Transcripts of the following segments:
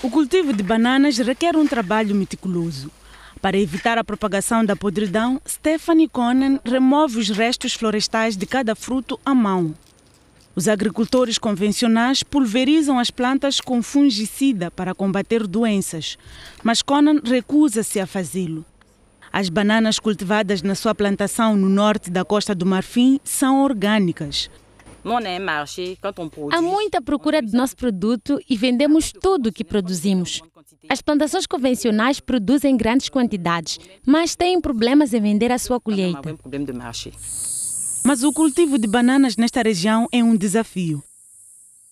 O cultivo de bananas requer um trabalho meticuloso. Para evitar a propagação da podridão, Stephanie Conan remove os restos florestais de cada fruto à mão. Os agricultores convencionais pulverizam as plantas com fungicida para combater doenças, mas Conan recusa-se a fazê-lo. As bananas cultivadas na sua plantação no norte da Costa do Marfim são orgânicas. Há muita procura de nosso produto e vendemos tudo o que produzimos. As plantações convencionais produzem grandes quantidades, mas têm problemas em vender a sua colheita. É mas o cultivo de bananas nesta região é um desafio.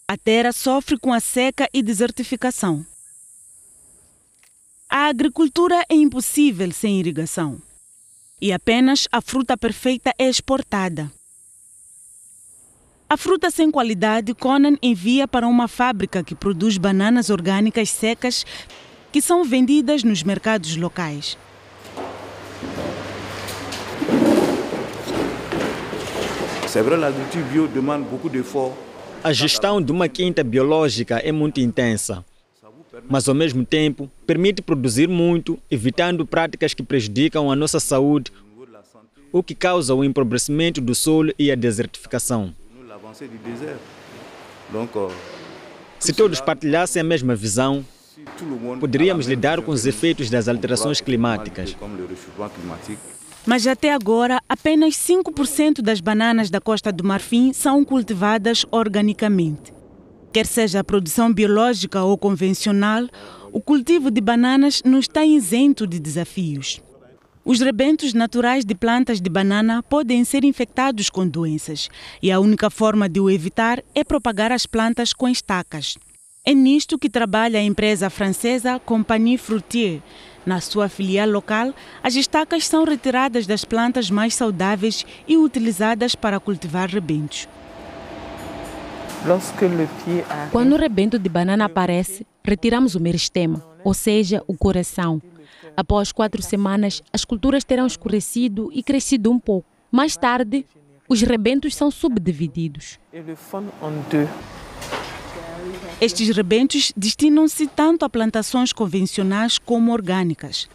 A terra sofre com a seca e desertificação. A agricultura é impossível sem irrigação. E apenas a fruta perfeita é exportada. A fruta sem qualidade Conan envia para uma fábrica que produz bananas orgânicas secas que são vendidas nos mercados locais. A gestão de uma quinta biológica é muito intensa, mas ao mesmo tempo permite produzir muito, evitando práticas que prejudicam a nossa saúde, o que causa o empobrecimento do solo e a desertificação. Euh, Se todos partilhassem a mesma visão, poderíamos lidar com os efeitos das alterações climáticas. Mas até agora, apenas 5% das bananas da Costa do Marfim são cultivadas organicamente. Quer seja a produção biológica ou convencional, o cultivo de bananas não está isento de desafios. Os rebentos naturais de plantas de banana podem ser infectados com doenças e a única forma de o evitar é propagar as plantas com estacas. É nisto que trabalha a empresa francesa Compagnie Fruitier. Na sua filial local, as estacas são retiradas das plantas mais saudáveis e utilizadas para cultivar rebentos. Quando o rebento de banana aparece, retiramos o meristema, ou seja, o coração, Após quatro semanas, as culturas terão escurecido e crescido um pouco. Mais tarde, os rebentos são subdivididos. Estes rebentos destinam-se tanto a plantações convencionais como orgânicas,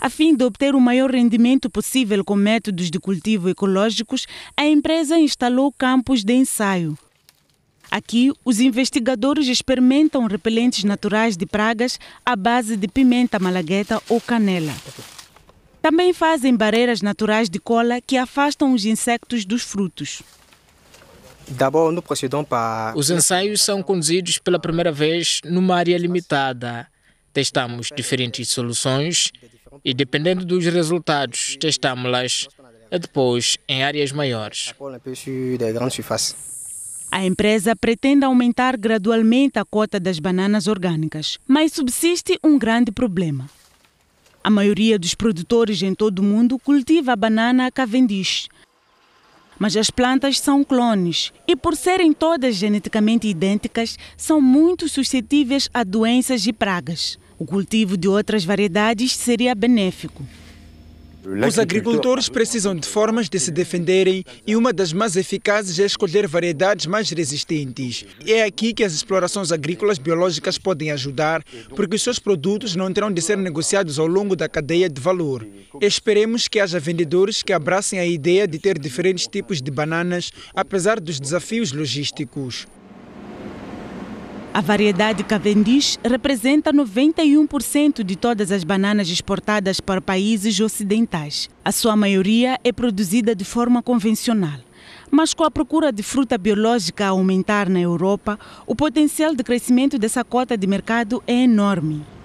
a fim de obter o maior rendimento possível com métodos de cultivo ecológicos, a empresa instalou campos de ensaio. Aqui, os investigadores experimentam repelentes naturais de pragas à base de pimenta malagueta ou canela. Também fazem barreiras naturais de cola que afastam os insectos dos frutos. Os ensaios são conduzidos pela primeira vez numa área limitada. Testamos diferentes soluções e, dependendo dos resultados, testamos-las depois em áreas maiores. A empresa pretende aumentar gradualmente a cota das bananas orgânicas, mas subsiste um grande problema. A maioria dos produtores em todo o mundo cultiva a banana Cavendish, mas as plantas são clones e, por serem todas geneticamente idênticas, são muito suscetíveis a doenças e pragas. O cultivo de outras variedades seria benéfico. Os agricultores precisam de formas de se defenderem e uma das mais eficazes é escolher variedades mais resistentes. É aqui que as explorações agrícolas biológicas podem ajudar, porque os seus produtos não terão de ser negociados ao longo da cadeia de valor. Esperemos que haja vendedores que abracem a ideia de ter diferentes tipos de bananas, apesar dos desafios logísticos. A variedade Cavendish representa 91% de todas as bananas exportadas para países ocidentais. A sua maioria é produzida de forma convencional. Mas com a procura de fruta biológica a aumentar na Europa, o potencial de crescimento dessa cota de mercado é enorme.